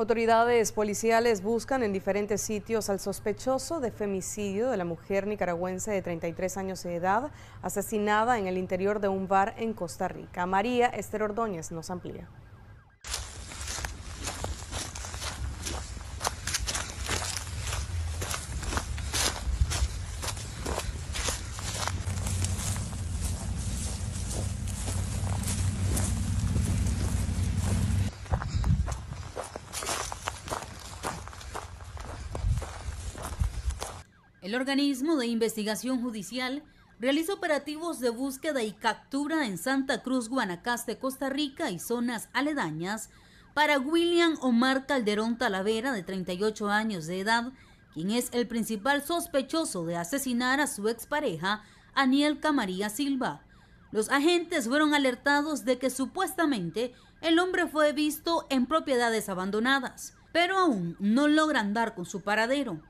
Autoridades policiales buscan en diferentes sitios al sospechoso de femicidio de la mujer nicaragüense de 33 años de edad, asesinada en el interior de un bar en Costa Rica. María Esther Ordóñez nos amplía. El organismo de investigación judicial realiza operativos de búsqueda y captura en Santa Cruz, Guanacaste, Costa Rica y zonas aledañas para William Omar Calderón Talavera, de 38 años de edad, quien es el principal sospechoso de asesinar a su expareja, Aniel Camaría Silva. Los agentes fueron alertados de que supuestamente el hombre fue visto en propiedades abandonadas, pero aún no logran dar con su paradero.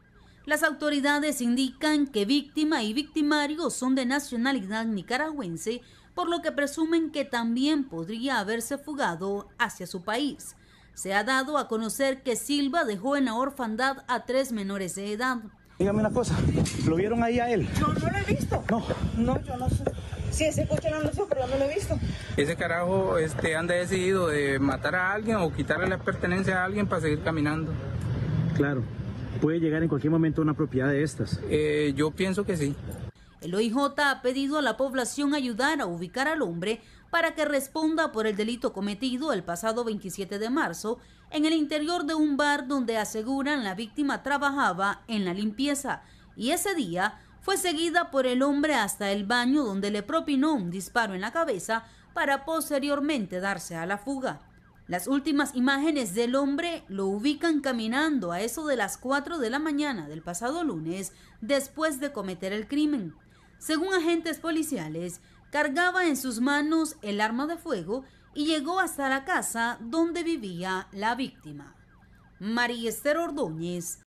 Las autoridades indican que víctima y victimario son de nacionalidad nicaragüense, por lo que presumen que también podría haberse fugado hacia su país. Se ha dado a conocer que Silva dejó en la orfandad a tres menores de edad. Dígame una cosa, ¿lo vieron ahí a él? Yo no lo he visto. No. No, yo no sé. Sí, se escucha la sé, pero no lo he visto. Ese carajo este, anda decidido de matar a alguien o quitarle la pertenencia a alguien para seguir caminando. Claro. ¿Puede llegar en cualquier momento una propiedad de estas? Eh, yo pienso que sí. El OIJ ha pedido a la población ayudar a ubicar al hombre para que responda por el delito cometido el pasado 27 de marzo en el interior de un bar donde aseguran la víctima trabajaba en la limpieza y ese día fue seguida por el hombre hasta el baño donde le propinó un disparo en la cabeza para posteriormente darse a la fuga. Las últimas imágenes del hombre lo ubican caminando a eso de las 4 de la mañana del pasado lunes después de cometer el crimen. Según agentes policiales, cargaba en sus manos el arma de fuego y llegó hasta la casa donde vivía la víctima. María Esther Ordóñez,